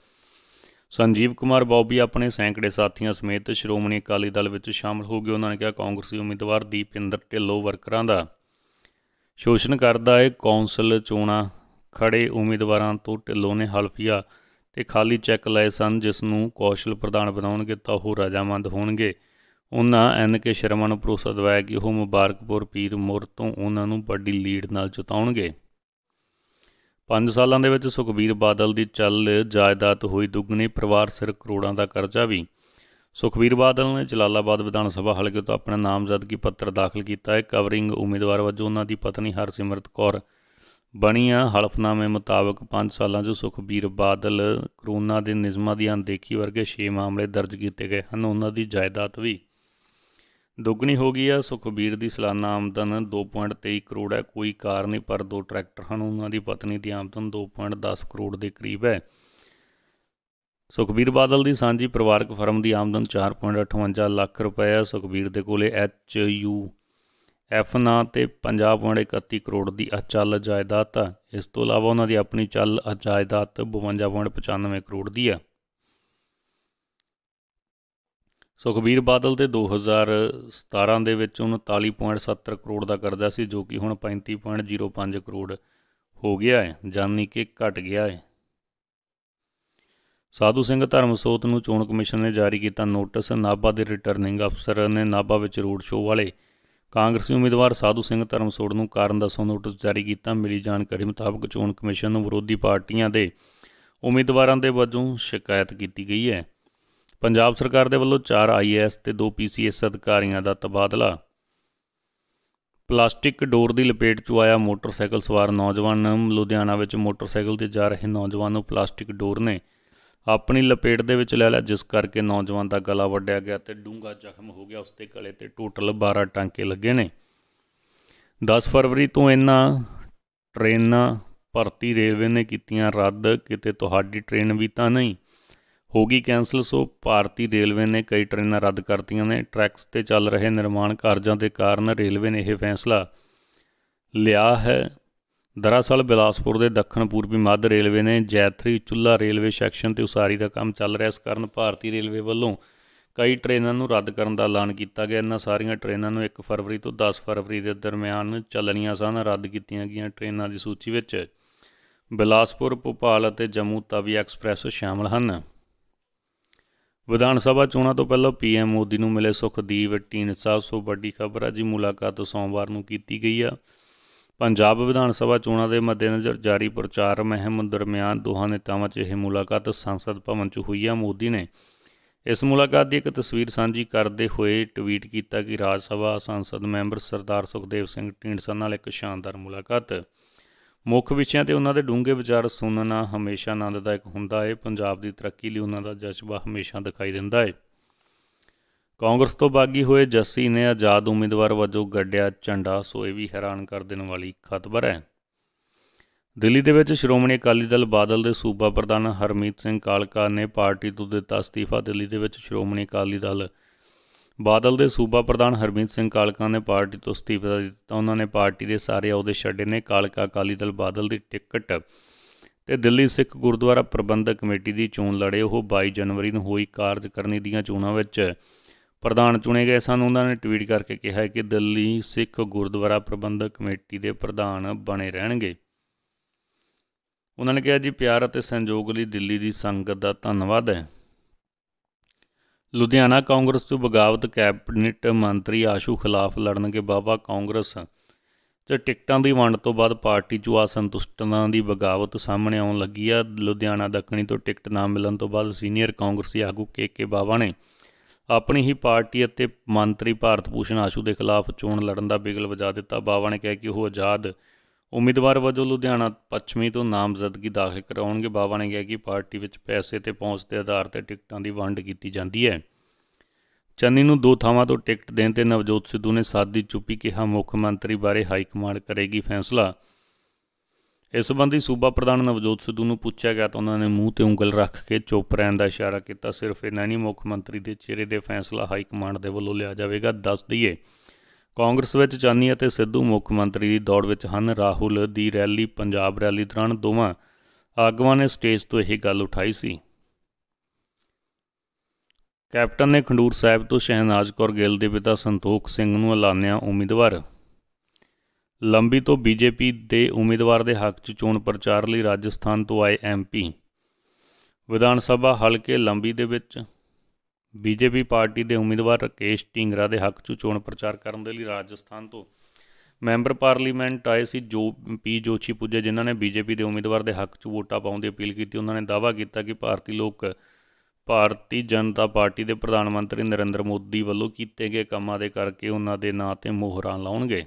ਸੰਜੀਵ ਕੁਮਾਰ ਬੌਬੀ ਆਪਣੇ ਸੈਂਕੜੇ ਸਾਥੀਆਂ ਸਮੇਤ ਸ਼੍ਰੋਮਣੀ ਅਕਾਲੀ ਦਲ ਵਿੱਚ ਸ਼ਾਮਲ ਹੋ ਗਏ ਉਹਨਾਂ ਨੇ ਕਿਹਾ ਕਾਂਗਰਸੀ ਉਮੀਦਵਾਰ ਦੀਪਿੰਦਰ ਢਿੱਲੋਂ ਵਰਕਰਾਂ ਦਾ ਸ਼ੋਸ਼ਣ ਕਰਦਾ ਹੈ ਕੌਂਸਲ ਚੋਣਾਂ ਖੜੇ ਉਮੀਦਵਾਰਾਂ ਤੋਂ ਢਿੱਲੋਂ ਨੇ ਹਲਫੀਆ ਤੇ ਖਾਲੀ ਚੈੱਕ ਲਏ ਸਨ ਜਿਸ ਨੂੰ ਕੌਸ਼ਲ ਪ੍ਰਧਾਨ ਬਣਾਉਣਗੇ ਤਾਂ ਉਹ ਰਾਜਾਮੰਦ ਹੋਣਗੇ ਉਹਨਾਂ ਐਨ ਕੇ ਸ਼ਰਮਾ ਨੂੰ ਭਰੋਸਾ ਦਿਵਾਇਆ ਕਿ ਉਹ ਮੁਬਾਰਕਪੁਰ ਪੀਰ ਮੁਰ ਤੋਂ ਉਹਨਾਂ ਨੂੰ ਵੱਡੀ ਲੀਡ ਨਾਲ ਚਤਾਉਣਗੇ 5 ਸਾਲਾਂ ਦੇ ਵਿੱਚ ਸੁਖਬੀਰ ਬਾਦਲ ਦੀ ਚੱਲ ਜਾਇਦਾਦ ਹੋਈ ਦੁੱਗਣੀ ਪਰਿਵਾਰ ਸਿਰ ਕਰੋੜਾਂ ਦਾ ਕਰਜ਼ਾ ਵੀ ਸੁਖਬੀਰ ਬਾਦਲ ਨੇ ਜਲਾਲਾਬਾਦ ਵਿਧਾਨ ਸਭਾ ਹਲਕੇ ਤੋਂ ਆਪਣਾ ਨਾਮਜ਼ਦਗੀ ਪੱਤਰ ਦਾਖਲ ਕੀਤਾ ਹੈ ਕਵਰਿੰਗ ਉਮੀਦਵਾਰ ਵਜੋਂ ਉਹਨਾਂ ਦੀ ਪਤਨੀ ਹਰਸਿਮਰਤ ਕੌਰ ਬਣੀਆਂ ਹਲਫਨਾਮੇ ਮੁਤਾਬਕ 5 ਸਾਲਾਂ 'ਚ ਸੁਖਬੀਰ ਬਾਦਲ ਕਰੋਨਾ ਦੇ ਨਿਯਮਾਂ ਦੀ ਅਣਦੇਖੀ ਵਰਗੇ 6 ਮਾਮਲੇ ਦਰਜ ਕੀਤੇ ਗਏ ਹਨ ਉਹਨਾਂ ਦੀ ਜਾਇਦਾਦ ਵੀ ਦੁੱਗਣੀ ਹੋ ਗਈ ਆ ਸੁਖਬੀਰ ਦੀ ਸਾਲਾਨਾ ਆਮਦਨ 2.23 ਕਰੋੜ ਹੈ ਕੋਈ ਕਾਰ ਨਹੀਂ ਪਰ ਦੋ ਟਰੈਕਟਰ ਹਨ ਉਹਨਾਂ ਦੀ ਪਤਨੀ ਦੀ ਆਮਦਨ 2.10 ਕਰੋੜ ਦੇ ਕਰੀਬ ਹੈ ਸੁਖਬੀਰ ਬਾਦਲ ਦੀ ਸਾਂਝੀ ਪਰਿਵਾਰਕ ਫਰਮ ਦੀ ਆਮਦਨ 4.58 ਲੱਖ ਰੁਪਏ ਹੈ ਸੁਖਬੀਰ ਦੇ ਕੋਲੇ ਐਚ ਯੂ ਐਫ ਨਾਂ ਤੇ 50.31 ਕਰੋੜ ਦੀ ਅਚਲ ਜਾਇਦਾਦ ਹੈ ਇਸ ਤੋਂ ਇਲਾਵਾ ਉਹਨਾਂ ਦੀ ਆਪਣੀ ਚੱਲ ਜਾਇਦਾਦ 52.95 ਕਰੋੜ ਦੀ ਹੈ ਸੁਖਬੀਰ ਬਾਦਲ ਤੇ 2017 ਦੇ ਵਿੱਚ 39.70 ਕਰੋੜ ਦਾ ਕਰਜ਼ਾ ਸੀ ਜੋ ਕਿ ਹੁਣ 35.05 ਕਰੋੜ ਹੋ ਗਿਆ ਹੈ ਜਾਨੀ ਕਿ ਘਟ ਗਿਆ ਹੈ ਸਾਧੂ ਸਿੰਘ ਧਰਮਸੋਤ ਨੂੰ ਚੋਣ ਕਮਿਸ਼ਨ ਨੇ ਜਾਰੀ ਕੀਤਾ ਨੋਟਿਸ ਨਾਭਾ ਦੇ ਰਿਟਰਨਿੰਗ ਅਫਸਰ ਨੇ ਨਾਭਾ ਵਿੱਚ ਰੋਡ ਸ਼ੋਅ ਵਾਲੇ ਕਾਂਗਰਸੀ ਉਮੀਦਵਾਰ ਸਾਧੂ ਸਿੰਘ ਧਰਮਸੋਤ ਨੂੰ ਕਾਰਨ ਦੱਸੋ ਨੋਟਿਸ ਜਾਰੀ ਕੀਤਾ ਮਿਲੀ ਜਾਣਕਾਰੀ ਮੁਤਾਬਕ ਚੋਣ ਕਮਿਸ਼ਨ ਨੂੰ ਵਿਰੋਧੀ ਪਾਰਟੀਆਂ ਦੇ ਉਮੀਦਵਾਰਾਂ ਦੇ ਵੱਜੋਂ ਸ਼ਿਕਾਇਤ ਕੀਤੀ ਗਈ ਹੈ ਪੰਜਾਬ ਸਰਕਾਰ ਦੇ ਵੱਲੋਂ 4 ਆਈਐਸ ਤੇ 2 ਪੀਸੀਐਸ ਅਧਿਕਾਰੀਆਂ ਦਾ ਤਬਾਦਲਾ ਪਲਾਸਟਿਕ ਡੋਰ ਦੀ ਲਪੇਟ 'ਚ ਆਇਆ ਮੋਟਰਸਾਈਕਲ ਸਵਾਰ ਨੌਜਵਾਨ ਲੁਧਿਆਣਾ ਵਿੱਚ ਮੋਟਰਸਾਈਕਲ ਤੇ ਜਾ ਰਹੇ ਨੌਜਵਾਨ ਨੂੰ ਪਲਾਸਟਿਕ ਡੋਰ ਨੇ ਆਪਣੀ ਲਪੇਟ ਦੇ ਵਿੱਚ ਲੈ ਲਿਆ ਜਿਸ ਕਰਕੇ ਨੌਜਵਾਨ ਦਾ ਗਲਾ ਵੱਢਿਆ ਗਿਆ ਤੇ ਡੂੰਗਾ ਜ਼ਖਮ ਹੋ ਗਿਆ ਉਸਤੇ ਤੇ ਗਲੇ ਤੇ ਟੋਟਲ 12 ਟਾਂਕੇ ਲੱਗੇ ਨੇ 10 ਫਰਵਰੀ ਤੋਂ ਇਹਨਾਂ ਟ੍ਰੇਨਾਂ ਭਰਤੀ ਰੇਲਵੇ ਨੇ ਕੀਤੀਆਂ ਰੱਦ ਕਿਤੇ ਤੁਹਾਡੀ ਟ੍ਰੇਨ ਵੀ ਤਾਂ ਨਹੀਂ ਹੋ ਗਈ ਕੈਨਸਲ ਸੋ ਭਾਰਤੀ ਰੇਲਵੇ ਨੇ ਕਈ ਟ੍ਰੇਨਾਂ ਰੱਦ ਕਰਤੀਆਂ ਨੇ ਟਰੈਕਸ ਤੇ ਚੱਲ ਰਹੇ ਨਿਰਮਾਣ ਕਾਰਜਾਂ ਦੇ ਕਾਰਨ ਰੇਲਵੇ ਨੇ ਇਹ ਫੈਸਲਾ ਲਿਆ ਹੈ ਦਰਅਸਲ ਬਿਲਾਸਪੁਰ ਦੇ ਦੱਖਣ ਪੂਰਬੀ ਮੱਧ ਰੇਲਵੇ ਨੇ ਜੈਥਰੀ ਚੁੱਲਾ ਰੇਲਵੇ ਸੈਕਸ਼ਨ ਤੇ ਉਸਾਰੀ ਦਾ ਕੰਮ ਚੱਲ ਰਿਹਾ ਇਸ ਕਾਰਨ ਭਾਰਤੀ ਰੇਲਵੇ ਵੱਲੋਂ ਕਈ ਟ੍ਰੇਨਾਂ ਨੂੰ ਰੱਦ ਕਰਨ ਦਾ ਐਲਾਨ ਕੀਤਾ ਗਿਆ ਇਹਨਾਂ ਸਾਰੀਆਂ ਟ੍ਰੇਨਾਂ ਨੂੰ 1 ਫਰਵਰੀ ਤੋਂ 10 ਫਰਵਰੀ ਦੇ ਦਰਮਿਆਨ ਚੱਲਣੀਆਂ ਸਨ ਰੱਦ ਕੀਤੀਆਂ ਗਈਆਂ ਟ੍ਰੇਨਾਂ ਦੀ ਸੂਚੀ ਵਿੱਚ ਬਿਲਾਸਪੁਰ ਭੋਪਾਲ ਅਤੇ ਜੰਮੂ ਤਵੀ ਐਕਸਪ੍ਰੈਸ ਸ਼ਾਮਲ ਹਨ ਵਿਧਾਨ ਸਭਾ ਚੋਣਾਂ ਤੋਂ ਪਹਿਲਾਂ ਪੀਐਮ ਮੋਦੀ ਨੂੰ ਮਿਲੇ ਸੁਖਦੀਪ ਢੀਂਡਸਾ ਸੋ ਵੱਡੀ ਖਬਰ ਹੈ ਜੀ ਮੁਲਾਕਾਤ ਸੋਮਵਾਰ ਨੂੰ ਕੀਤੀ ਗਈ ਆ ਪੰਜਾਬ ਵਿਧਾਨ ਸਭਾ ਚੋਣਾਂ ਦੇ ਮੱਦੇਨਜ਼ਰ ਜਾਰੀ ਪ੍ਰਚਾਰ ਮਹਿਮ ਦਰਮਿਆਨ ਦੋਹਾਂ ਨੇਤਾਵਾਂ 'ਚ ਇਹ ਮੁਲਾਕਾਤ ਸੰਸਦ ਭਵਨ 'ਚ ਹੋਈ ਆ ਮੋਦੀ ਨੇ ਇਸ ਮੁਲਾਕਾਤ ਦੀ ਇੱਕ ਤਸਵੀਰ ਸਾਂਝੀ ਕਰਦੇ ਹੋਏ ਟਵੀਟ ਕੀਤਾ ਕਿ ਰਾਜ ਸਭਾ ਸੰਸਦ ਮੈਂਬਰ ਸਰਦਾਰ ਸੁਖਦੇਵ ਸਿੰਘ ਢੀਂਡਸਾ ਨਾਲ ਇੱਕ ਸ਼ਾਨਦਾਰ ਮੁਲਾਕਾਤ ਮੁੱਖ ਵਿਸ਼ਿਆਂ ਤੇ ਉਹਨਾਂ ਦੇ ਡੂੰਘੇ ਵਿਚਾਰ ਸੁਣਨਾ ਹਮੇਸ਼ਾ ਆਨੰਦਦਾਇਕ ਹੁੰਦਾ ਹੈ ਪੰਜਾਬ ਦੀ ਤਰੱਕੀ ਲਈ ਉਹਨਾਂ ਦਾ ਜਜ਼ਬਾ ਹਮੇਸ਼ਾ ਦਿਖਾਈ ਦਿੰਦਾ ਹੈ ਕਾਂਗਰਸ ਤੋਂ ਬਾਗੀ ਹੋਏ ਜੱਸੀ ਨੇ ਆਜ਼ਾਦ ਉਮੀਦਵਾਰ ਵਜੋਂ ਗੱਡਿਆ ਝੰਡਾ ਸੋ ਇਹ ਵੀ ਹੈਰਾਨ ਕਰ ਦੇਣ ਵਾਲੀ ਖਬਰ ਹੈ ਦਿੱਲੀ ਦੇ ਵਿੱਚ ਸ਼੍ਰੋਮਣੀ ਅਕਾਲੀ ਦਲ ਬਾਦਲ ਦੇ ਸੂਬਾ ਪ੍ਰਧਾਨ ਹਰਮੀਤ ਸਿੰਘ ਕਾਲਕਾ ਨੇ ਪਾਰਟੀ ਤੋਂ ਦਿੱਤਾ ਅਸਤੀਫਾ ਦਿੱਲੀ ਦੇ ਵਿੱਚ ਸ਼੍ਰੋਮਣੀ ਅਕਾਲੀ ਦਲ ਬਾਦਲ ਦੇ ਸੂਬਾ ਪ੍ਰਧਾਨ ਹਰਮੀਤ ਸਿੰਘ ਕਾਲਕਾ ਨੇ ਪਾਰਟੀ ਤੋਂ ਅਸਤੀਫਾ ਦਿੱਤਾ ਉਹਨਾਂ ਨੇ ਪਾਰਟੀ ਦੇ ਸਾਰੇ ਅਹੁਦੇ ਛੱਡੇ ਨੇ ਕਾਲਕਾ ਅਕਾਲੀ ਦਲ ਬਾਦਲ ਦੀ ਟਿਕਟ ਤੇ ਦਿੱਲੀ ਸਿੱਖ ਗੁਰਦੁਆਰਾ ਪ੍ਰਬੰਧਕ ਕਮੇਟੀ ਦੀ ਚੋਣ ਲੜੇ ਉਹ 22 ਜਨਵਰੀ ਨੂੰ ਹੋਈ ਕਾਰਜਕਰਨੀ ਦੀਆਂ ਚੋਣਾਂ ਵਿੱਚ ਪ੍ਰਧਾਨ ਚੁਣੇ ਗਏ ਸਨ ਉਹਨਾਂ ਨੇ ਟਵੀਟ ਕਰਕੇ ਕਿਹਾ ਕਿ ਦਿੱਲੀ ਸਿੱਖ ਗੁਰਦੁਆਰਾ ਪ੍ਰਬੰਧਕ ਕਮੇਟੀ ਦੇ ਪ੍ਰਧਾਨ ਬਣੇ ਰਹਿਣਗੇ ਉਹਨਾਂ ਨੇ ਕਿਹਾ ਜੀ ਪਿਆਰ ਅਤੇ ਸਹਿਯੋਗ ਲਈ ਦਿੱਲੀ ਦੀ ਸੰਗਤ ਦਾ ਧੰਨਵਾਦ ਹੈ ਲੁਧਿਆਣਾ ਕਾਂਗਰਸ ਤੋਂ ਬਗਾਵਤ ਕੈਬਨਿਟ ਮੰਤਰੀ ਆਸ਼ੂ ਖਿਲਾਫ ਲੜਨਗੇ ਬਾਬਾ ਕਾਂਗਰਸ ਤੇ ਟਿਕਟਾਂ ਦੀ ਵੰਡ ਤੋਂ ਬਾਅਦ ਪਾਰਟੀ 'ਚ ਅਸੰਤੁਸ਼ਟਾਂ ਦੀ ਬਗਾਵਤ ਸਾਹਮਣੇ ਆਉਣ ਲੱਗੀ ਆ ਲੁਧਿਆਣਾ ਦੱਖਣੀ ਤੋਂ ਟਿਕਟ ਨਾ ਮਿਲਣ ਤੋਂ ਬਾਅਦ ਸੀਨੀਅਰ ਕਾਂਗਰਸੀ ਆਗੂ ਕੇ ਕੇ ਬਾਵਾ ਨੇ ਆਪਣੀ ਹੀ ਪਾਰਟੀ ਅਤੇ ਮੰਤਰੀ ਭਾਰਤ ਭੂਸ਼ਣ ਆਸ਼ੂ ਦੇ ਖਿਲਾਫ ਚੋਣ ਲੜਨ ਦਾ ਬਿਗਲ ਵਜਾ ਦਿੱਤਾ ਬਾਵਾ ਨੇ ਕਿਹਾ ਕਿ ਉਹ ਆਜ਼ਾਦ ਉਮੀਦਵਾਰ ਵਜੋਂ ਲੁਧਿਆਣਾ ਪੱਛਮੀ ਤੋਂ ਨਾਮਜ਼ਦਗੀ ਦਾਖਲ ਕਰਾਉਣਗੇ ਬਾਵਾ ਨੇ ਕਿਹਾ ਕਿ ਪਾਰਟੀ ਵਿੱਚ ਪੈਸੇ ਤੇ ਪਹੁੰਚ ਦੇ ਆਧਾਰ ਤੇ ਟਿਕਟਾਂ ਦੀ ਵੰਡ ਕੀਤੀ ਜਾਂਦੀ ਹੈ ਚੰਨੀ ਨੂੰ ਦੋ ਥਾਵਾਂ ਤੋਂ ਟਿਕਟ ਦੇਣ ਤੇ ਨਵਜੋਤ ਸਿੱਧੂ ਨੇ ਸਾਦੀ ਚੁੱਪੀ ਕਿਹਾ ਮੁੱਖ ਮੰਤਰੀ ਬਾਰੇ ਹਾਈ ਕਮਾਂਡ ਕਰੇਗੀ ਫੈਸਲਾ ਇਸ ਸੰਬੰਧੀ ਸੂਬਾ ਪ੍ਰਧਾਨ ਨਵਜੋਤ ਸਿੱਧੂ ਨੂੰ ਪੁੱਛਿਆ ਗਿਆ ਤਾਂ ਉਹਨਾਂ ਨੇ ਮੂੰਹ ਤੇ ਉਂਗਲ ਰੱਖ ਕੇ ਚੁੱਪ ਰਹਿਣ ਦਾ ਇਸ਼ਾਰਾ ਕੀਤਾ ਸਿਰਫ ਇਹ ਨਹੀਂ ਮੁੱਖ ਮੰਤਰੀ ਦੇ ਚਿਹਰੇ ਦੇ ਫੈਸਲਾ ਹਾਈ ਕਮਾਂਡ ਦੇ ਵੱਲੋਂ ਲਿਆ ਜਾਵੇਗਾ ਦੱਸ ਦਈਏ ਕਾਂਗਰਸ ਵਿੱਚ ਚਾਨੀ ਅਤੇ ਸਿੱਧੂ ਮੁੱਖ ਮੰਤਰੀ ਦੀ ਦੌੜ ਵਿੱਚ ਹਨ ਰਾਹੁਲ ਦੀ ਰੈਲੀ ਪੰਜਾਬ ਰੈਲੀ ਦੌਰਾਨ ਦੋਵਾਂ ਆਗੂਆਂ ਨੇ ਸਟੇਜ ਤੋਂ ਇਹ ਗੱਲ ਉਠਾਈ ਸੀ ਕੈਪਟਨ ਨੇ ਖੰਡੂਰ ਸਾਹਿਬ ਤੋਂ ਸ਼ਹਿਨਾਜ਼ ਕੌਰ ਗਿੱਲ ਦੇ ਪਿਤਾ ਸੰਤੋਖ ਸਿੰਘ ਨੂੰ ਐਲਾਨਿਆ ਉਮੀਦਵਾਰ ਲੰਬੀ ਤੋਂ ਬੀਜੇਪੀ ਦੇ ਉਮੀਦਵਾਰ ਦੇ ਹੱਕ 'ਚ ਚੋਣ ਪ੍ਰਚਾਰ ਲਈ ਰਾਜਸਥਾਨ ਤੋਂ ਆਏ ਐਮਪੀ ਵਿਧਾਨ ਸਭਾ ਹਲਕੇ ਲੰਬੀ ਦੇ ਵਿੱਚ ਬੀਜੇਪੀ ਪਾਰਟੀ ਦੇ ਉਮੀਦਵਾਰ ਰਕੇਸ਼ ਢਿੰਗਰਾ ਦੇ ਹੱਕ 'ਚ ਚੋਣ ਪ੍ਰਚਾਰ ਕਰਨ ਦੇ ਲਈ ਰਾਜਸਥਾਨ ਤੋਂ ਮੈਂਬਰ ਪਾਰਲੀਮੈਂਟ ਆਏ ਸੀ ਜੋ ਪੀ ਜੋਸ਼ੀ ਪੁੱਜੇ ਜਿਨ੍ਹਾਂ ਨੇ ਬੀਜੇਪੀ ਦੇ ਉਮੀਦਵਾਰ ਦੇ ਹੱਕ 'ਚ ਵੋਟਾਂ ਪਾਉਣ ਦੀ ਅਪੀਲ ਕੀਤੀ ਉਹਨਾਂ ਨੇ ਦਾਅਵਾ ਕੀਤਾ ਕਿ ਭਾਰਤੀ ਲੋਕ ਭਾਰਤੀ ਜਨਤਾ ਪਾਰਟੀ ਦੇ ਪ੍ਰਧਾਨ ਮੰਤਰੀ ਨਰਿੰਦਰ ਮੋਦੀ ਵੱਲੋਂ ਕੀਤੇ ਗਏ ਕੰਮਾਂ ਦੇ ਕਰਕੇ ਉਹਨਾਂ ਦੇ ਨਾਂ ਤੇ ਮੋਹਰਾਂ ਲਾਉਣਗੇ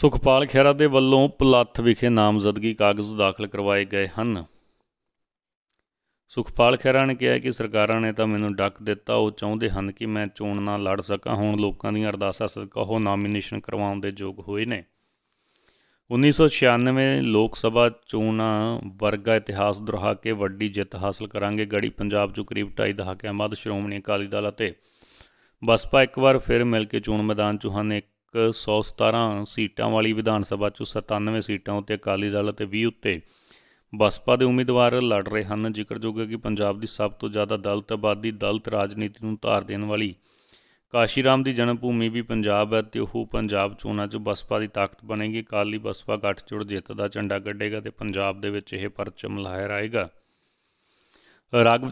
ਸੁਖਪਾਲ ਖੇਰਾ ਦੇ ਵੱਲੋਂ ਪਲੱਥ ਵਿਖੇ ਨਾਮਜ਼ਦਗੀ ਕਾਗਜ਼ ਦਾਖਲ ਕਰਵਾਏ ਗਏ ਹਨ ਸੁਖਪਾਲ ਖਹਿਰਾ ਨੇ ਕਿਹਾ ਕਿ ਸਰਕਾਰਾਂ ਨੇ ਤਾਂ ਮੈਨੂੰ ਡੱਕ ਦਿੱਤਾ ਉਹ ਚਾਹੁੰਦੇ ਹਨ ਕਿ ਮੈਂ ਚੋਣ ਨਾ ਲੜ ਸਕਾਂ ਹੁਣ ਲੋਕਾਂ ਦੀਆਂ ਅਰਦਾਸਾਂ ਸਦਕਾ ਉਹ ਨਾਮੀਨੇਸ਼ਨ ਕਰਵਾਉਣ ਦੇ ਯੋਗ ਹੋਏ ਨੇ 1996 ਲੋਕ ਸਭਾ ਚੋਣਾਂ ਵਰਗਾ ਇਤਿਹਾਸ ਦੁਹਰਾ ਕੇ ਵੱਡੀ ਜਿੱਤ ਹਾਸਲ ਕਰਾਂਗੇ ਗੜੀ ਪੰਜਾਬ ਚੋਂ ਕਰੀਬ 2.5 ਦਹਾਕਿਆਂ ਬਾਅਦ ਸ਼੍ਰੋਮਣੀ ਅਕਾਲੀ ਦਲ ਅਤੇ ਬਸਪਾ ਇੱਕ ਵਾਰ ਫਿਰ ਮਿਲ ਕੇ ਚੋਣ ਮੈਦਾਨ 'ਚ ਹਨ 117 ਸੀਟਾਂ ਵਾਲੀ ਵਿਧਾਨ ਸਭਾ 'ਚੋਂ 97 ਸੀਟਾਂ ਉੱਤੇ ਅਕਾਲੀ ਦਲ ਅਤੇ 20 ਉੱਤੇ ਬਸਪਾ ਦੇ ਉਮੀਦਵਾਰ ਲੜ ਰਹੇ ਹਨ ਜ਼ਿਕਰਯੋਗ ਹੈ ਕਿ ਪੰਜਾਬ ਦੀ ਸਭ ਤੋਂ ਜ਼ਿਆਦਾ ਦਲਤ ਆਬਾਦੀ ਦਲਤ ਰਾਜਨੀਤੀ ਨੂੰ ਧਾਰ ਦੇਣ ਵਾਲੀ ਕਾਸ਼ੀਰਾਮ ਦੀ ਜਨਮ ਭੂਮੀ ਵੀ ਪੰਜਾਬ ਹੈ ਤੇ ਉਹ ਪੰਜਾਬ ਚੋਣਾਂ 'ਚ ਬਸਪਾ ਦੀ ਤਾਕਤ ਬਣੇਗੀ ਕਾਲੀ ਬਸਪਾ ਗੱਠਜੋੜ ਜਿੱਤ ਦਾ ਝੰਡਾ ਗੱਡੇਗਾ ਤੇ ਪੰਜਾਬ ਦੇ ਵਿੱਚ ਇਹ ਪਰਚਮ ਲਹਿਰ ਆਏਗਾ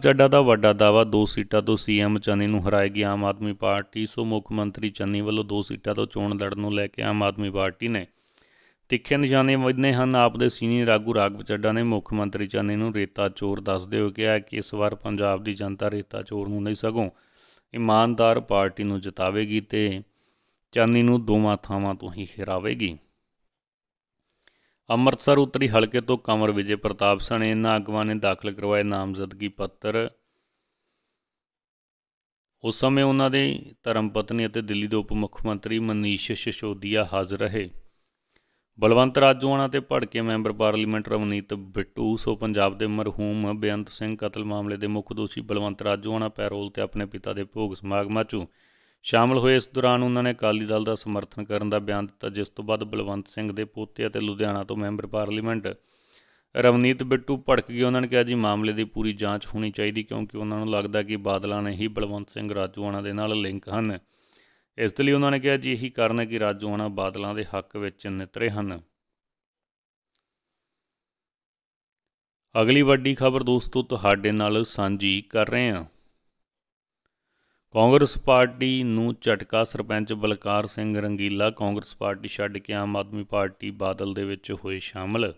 ਚੱਡਾ ਦਾ ਵੱਡਾ ਦਾਵਾ ਦੋ ਸੀਟਾਂ ਤੋਂ ਸੀਐਮ ਚੰਨੀ ਨੂੰ ਹਰਾਏਗੀ ਆਮ ਆਦਮੀ ਪਾਰਟੀ ਸੋ ਮੁੱਖ ਮੰਤਰੀ ਚੰਨੀ ਵੱਲੋਂ ਦੋ ਸੀਟਾਂ ਤੋਂ ਚੋਣ ਲੜਨ ਨੂੰ ਲੈ ਕੇ ਆਮ ਆਦਮੀ ਪਾਰਟੀ ਨੇ ਤਿੱਖੇ ਨਿਸ਼ਾਨੇ ਵੱਜਨੇ ਹਨ ਆਪ ਦੇ ਸੀਨੀਅਰ ਆਗੂ ਰਾਗ ਚੱਡਾ ਨੇ ਮੁੱਖ ਮੰਤਰੀ ਚਾਨੇ ਨੂੰ ਰੇਤਾ ਚੋਰ ਦੱਸਦੇ ਹੋਏ ਕਿਹਾ ਕਿ ਇਸ ਵਾਰ ਪੰਜਾਬ ਦੀ ਜਨਤਾ ਰੇਤਾ ਚੋਰ ਨੂੰ ਨਹੀਂ ਸਕੋ ਇਮਾਨਦਾਰ ਪਾਰਟੀ ਨੂੰ ਜਿਤਾਵੇਗੀ ਤੇ ਚਾਨੀ ਨੂੰ ਦੋਵਾਂ ਥਾਵਾਂ ਤੋਂ ਹੀ ਖਿਰਾਵੇਗੀ ਅੰਮ੍ਰਿਤਸਰ ਉੱਤਰੀ ਹਲਕੇ ਤੋਂ ਕਮਰ ਵਿਜੇ ਪ੍ਰਤਾਪ ਸਣੇ ਇਹਨਾਂ ਆਗੂਆਂ ਨੇ ਦਾਖਲ ਕਰਵਾਏ ਨਾਮਜ਼ਦਗੀ ਪੱਤਰ ਉਸ ਸਮੇਂ ਉਹਨਾਂ ਦੇ ਧਰਮ ਪਤਨੀ ਅਤੇ ਦਿੱਲੀ ਦੇ ਉਪ ਮੁੱਖ ਮੰਤਰੀ ਮਨੀਸ਼ ਸ਼ਿਸ਼ੋਦੀਆ ਹਾਜ਼ਰ ਰਹੇ ਬਲਵੰਤ ਰਾਜੂਆਣਾ ਤੇ ਭੜਕੇ member parliament Ravneet Bittu so Punjab ਦੇ ਮਰਹੂਮ ਬੇਅੰਤ ਸਿੰਘ ਕਤਲ ਮਾਮਲੇ ਦੇ ਮੁੱਖ ਦੋਸ਼ੀ ਬਲਵੰਤ ਰਾਜੂਆਣਾ ਪੈਰੋਲ ਤੇ ਆਪਣੇ ਪਿਤਾ ਦੇ ਭੋਗ ਸਮਾਗਮਾਂ 'ਚ ਸ਼ਾਮਲ ਹੋਏ ਇਸ ਦੌਰਾਨ ਉਹਨਾਂ ਨੇ ਅਕਾਲੀ ਦਲ ਦਾ ਸਮਰਥਨ ਕਰਨ ਦਾ ਬਿਆਨ ਦਿੱਤਾ ਜਿਸ ਤੋਂ ਬਾਅਦ ਬਲਵੰਤ ਸਿੰਘ ਦੇ ਪੋਤੇ ਅਤੇ ਲੁਧਿਆਣਾ ਤੋਂ ਮੈਂਬਰ ਪਾਰਲੀਮੈਂਟ ਰਵਨੀਤ ਬਿੱਟੂ ਭੜਕ ਗਏ ਉਹਨਾਂ ਨੇ ਕਿਹਾ ਜੀ ਮਾਮਲੇ ਦੀ ਪੂਰੀ ਜਾਂਚ ਹੋਣੀ ਚਾਹੀਦੀ ਕਿਉਂਕਿ ਉਹਨਾਂ ਨੂੰ ਲੱਗਦਾ ਕਿ ਬਾਦਲਾਂ ਨੇ ਹੀ ਬਲਵੰਤ ਸਿੰਘ ਰਾਜੂਆਣਾ ਦੇ ਨਾਲ ਲਿੰਕ ਹਨ ਇਸ ਲਈ ਉਹਨਾਂ ਨੇ ਕਿਹਾ ਜੀ ਇਹੀ ਕਾਰਨ ਹੈ ਕਿ ਰਾਜੂ ਹਣਾ ਬਾਦਲਾਂ ਦੇ ਹੱਕ ਵਿੱਚ ਨਿਤਰੇ ਹਨ ਅਗਲੀ ਵੱਡੀ ਖਬਰ ਦੋਸਤੋ ਤੁਹਾਡੇ ਨਾਲ ਸਾਂਝੀ ਕਰ ਰਹੇ ਹਾਂ ਕਾਂਗਰਸ ਪਾਰਟੀ ਨੂੰ ਝਟਕਾ ਸਰਪੰਚ ਬਲਕਾਰ ਸਿੰਘ ਰੰਗੀਲਾ ਕਾਂਗਰਸ ਪਾਰਟੀ ਛੱਡ ਕੇ ਆਮ ਆਦਮੀ ਪਾਰਟੀ ਬਾਦਲ ਦੇ ਵਿੱਚ ਹੋਏ ਸ਼ਾਮਲ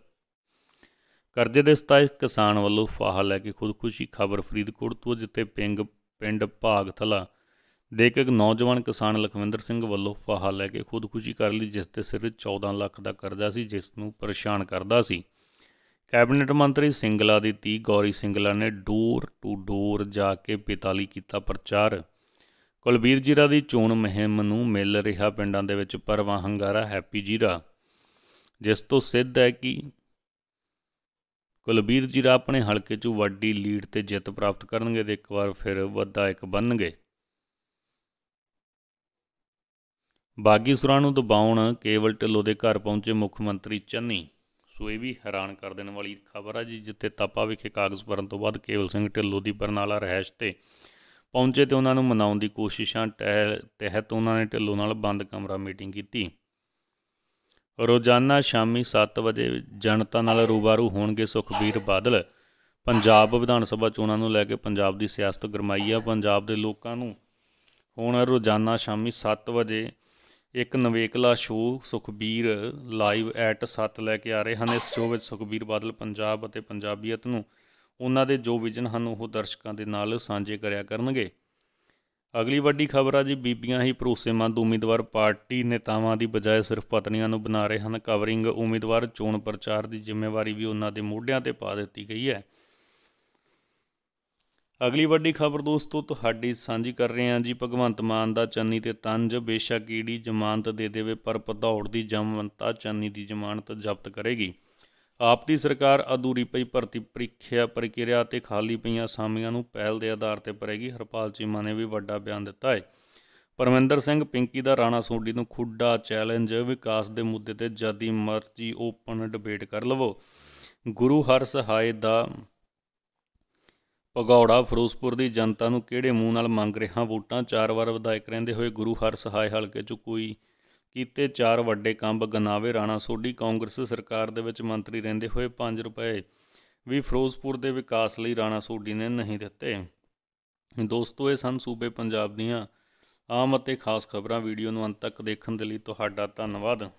ਕਰਜ਼ੇ ਦੇ ਸਤਾਇਕ ਕਿਸਾਨ ਵੱਲੋਂ ਫਾਹਾ ਲੈ ਕੇ ਖੁਦਕੁਸ਼ੀ ਖਬਰ ਫਰੀਦਕੋਟ ਤੋਂ ਜਿੱਤੇ ਪਿੰਗ ਪਿੰਡ ਭਾਗਥਲਾ ਲੇਖਕ ਨੌਜਵਾਨ ਕਿਸਾਨ ਲਖਵਿੰਦਰ ਸਿੰਘ ਵੱਲੋਂ ਫਾਹਾ ਲੈ ਕੇ ਖੁਦਕੁਸ਼ੀ ਕਰ ਲਈ ਜਿਸ ਤੇ ਸਿਰ 14 ਲੱਖ ਦਾ ਕਰਜ਼ਾ ਸੀ ਜਿਸ ਨੂੰ ਪਰੇਸ਼ਾਨ ਕਰਦਾ ਸੀ ਕੈਬਨਿਟ ਮੰਤਰੀ ਸਿੰਗਲਾ ਦੀ ਧੀ ਗੌਰੀ ਸਿੰਗਲਾ ਨੇ ਡੋਰ ਟੂ ਡੋਰ ਜਾ ਕੇ ਪਿਤਾ ਲਈ ਕੀਤਾ ਪ੍ਰਚਾਰ ਕੁਲਬੀਰ ਜੀਰਾ ਦੀ ਚੋਣ ਮਹਿੰਮ ਨੂੰ ਮਿਲ ਰਿਹਾ ਪਿੰਡਾਂ ਦੇ ਵਿੱਚ ਪਰਵਾ ਹੰਗਾਰਾ ਹੈਪੀ ਜੀਰਾ ਜਿਸ ਤੋਂ ਸਿੱਧ ਹੈ ਕਿ ਕੁਲਬੀਰ ਜੀਰਾ ਆਪਣੇ ਹਲਕੇ 'ਚ ਵੱਡੀ ਲੀਡ ਤੇ ਜਿੱਤ ਪ੍ਰਾਪਤ ਕਰਨਗੇ ਤੇ ਇੱਕ ਵਾਰ ਫਿਰ ਵੱਡਾ ਇੱਕ ਬਣਨਗੇ ਸੁਰਾਂ ਨੂੰ ਦਬਾਉਣ ਕੇਵਲ ਢਿੱਲੋਂ ਦੇ ਘਰ ਪਹੁੰਚੇ ਮੁੱਖ ਮੰਤਰੀ ਚੰਨੀ ਸੋ ਇਹ ਵੀ ਹੈਰਾਨ ਕਰ ਦੇਣ ਵਾਲੀ ਖਬਰ ਆ ਜੀ ਜਿੱਥੇ ਤਾਪਾ ਵਿਖੇ ਕਾਗਜ਼ ਭਰਨ ਤੋਂ ਬਾਅਦ ਕੇਵਲ ਸਿੰਘ ਢਿੱਲੋਂ ਦੀ ਬਰਨਾਲਾ ਰਹਿਸ਼ ਤੇ ਪਹੁੰਚੇ ਤੇ ਉਹਨਾਂ ਨੂੰ ਮਨਾਉਣ ਦੀ ਕੋਸ਼ਿਸ਼ਾਂ ਤਹਿਤ ਉਹਨਾਂ ਨੇ ਢਿੱਲੋਂ ਨਾਲ ਬੰਦ ਕਮਰਾ ਮੀਟਿੰਗ ਕੀਤੀ ਰੋਜ਼ਾਨਾ ਸ਼ਾਮੀ 7 ਵਜੇ ਜਨਤਾ ਨਾਲ ਰੂਬਾਰੂ ਹੋਣਗੇ ਸੁਖਬੀਰ ਬਾਦਲ ਪੰਜਾਬ ਵਿਧਾਨ ਸਭਾ ਚੋਣਾਂ ਨੂੰ ਲੈ ਕੇ ਪੰਜਾਬ ਦੀ ਸਿਆਸਤ ਗਰਮਾਈ ਆ ਪੰਜਾਬ ਦੇ ਲੋਕਾਂ ਨੂੰ ਹੁਣ ਰੋਜ਼ਾਨਾ ਸ਼ਾਮੀ 7 ਵਜੇ ਇੱਕ ਨਵੇਕਲਾ ਸ਼ੋਅ ਸੁਖਬੀਰ ਲਾਈਵ ਐਟ 7 ਲੈ ਕੇ ਆ ਰਹੇ ਹਨ ਇਸ ਸ਼ੋਅ ਵਿੱਚ ਸੁਖਬੀਰ ਬਾਦਲ ਪੰਜਾਬ ਅਤੇ ਪੰਜਾਬੀਅਤ ਨੂੰ ਉਹਨਾਂ ਦੇ ਜੋ ਵਿਜਨ ਹਨ ਉਹ ਦਰਸ਼ਕਾਂ ਦੇ ਨਾਲ ਸਾਂਝੇ ਕਰਿਆ ਕਰਨਗੇ ਅਗਲੀ ਵੱਡੀ ਖਬਰ ਆ ਜੀ ਬੀਬੀਆਂ ਹੀ ਭਰੋਸੇਮੰਦ ਉਮੀਦਵਾਰ ਪਾਰਟੀ ਨੇਤਾਵਾਂ ਦੀ ਬਜਾਏ ਸਿਰਫ ਪਤਨੀਆਂ ਨੂੰ ਬਣਾ ਰਹੇ ਹਨ ਕਵਰਿੰਗ ਉਮੀਦਵਾਰ ਚੋਣ ਪ੍ਰਚਾਰ ਦੀ ਜ਼ਿੰਮੇਵਾਰੀ ਵੀ ਉਹਨਾਂ ਦੇ ਮੋਢਿਆਂ ਤੇ ਪਾ ਦਿੱਤੀ ਗਈ ਹੈ ਅਗਲੀ ਵੱਡੀ ਖਬਰ ਦੋਸਤੋ ਤੁਹਾਡੀ ਸਾਂਝੀ ਕਰ ਰਹੇ ਹਾਂ ਜੀ ਭਗਵੰਤ ਮਾਨ ਦਾ ਚੰਨੀ ਤੇ ਤੰਜ ਬੇਸ਼ੱਕ ਈਡੀ ਜ਼ਮਾਨਤ ਦੇ ਦੇਵੇ ਪਰ ਪਧੌੜ ਦੀ ਜ਼ਮਾਨਤਾ ਚੰਨੀ ਦੀ ਜ਼ਮਾਨਤ ਜ਼ਬਤ ਕਰੇਗੀ ਆਪ ਦੀ ਸਰਕਾਰ ਅਧੂਰੀ ਪਈ ਭਰਤੀ ਪ੍ਰੀਖਿਆ ਪ੍ਰਕਿਰਿਆ ਤੇ ਖਾਲੀ ਪਈਆਂ ਸਾਮੀਆਂ ਨੂੰ ਪਹਿਲ ਦੇ ਆਧਾਰ ਤੇ ਭਰੇਗੀ ਹਰਪਾਲ ਚੀਮਾ ਨੇ ਵੀ ਵੱਡਾ ਬਿਆਨ ਦਿੱਤਾ ਹੈ ਪਰਮਿੰਦਰ ਸਿੰਘ ਪਿੰਕੀ ਦਾ ਰਾਣਾ ਸੋਢੀ ਨੂੰ ਖੁੱਡਾ ਚੈਲੰਜ ਵਿਕਾਸ ਦੇ ਮੁੱਦੇ ਤੇ ਜਦੀ ਮਰਜੀ ਓਪਨ ਡਿਬੇਟ ਕਰ ਲਵੋ ਗੁਰੂ ਹਰ ਸਹਾਇ ਦਾ ਭਗੌੜਾ ਫਿਰੋਜ਼ਪੁਰ ਦੀ ਜਨਤਾ ਨੂੰ ਕਿਹੜੇ ਮੂੰਹ ਨਾਲ ਮੰਗ ਰਿਹਾ ਵੋਟਾਂ ਚਾਰ ਵਾਰ ਵਿਧਾਇਕ ਰਹਿੰਦੇ ਹੋਏ ਗੁਰੂ ਹਰ ਸਹਾਇ ਹਲਕੇ ਚ ਕੋਈ ਕੀਤੇ ਚਾਰ ਵੱਡੇ ਕੰਮ ਗਨਾਵੇ ਰਾਣਾ ਸੋਢੀ ਕਾਂਗਰਸ ਸਰਕਾਰ ਦੇ ਵਿੱਚ ਮੰਤਰੀ ਰਹਿੰਦੇ ਹੋਏ 5 ਰੁਪਏ ਵੀ ਫਿਰੋਜ਼ਪੁਰ ਦੇ ਵਿਕਾਸ ਲਈ ਰਾਣਾ ਸੋਢੀ ਨੇ ਨਹੀਂ ਦਿੱਤੇ ਦੋਸਤੋ ਇਹ ਸਨ ਸੂਬੇ ਪੰਜਾਬ ਦੀਆਂ ਆਮ ਅਤੇ ਖਾਸ ਖਬਰਾਂ ਵੀਡੀਓ ਨੂੰ ਅੰਤ ਤੱਕ ਦੇਖਣ ਦੇ ਲਈ ਤੁਹਾਡਾ ਧੰਨਵਾਦ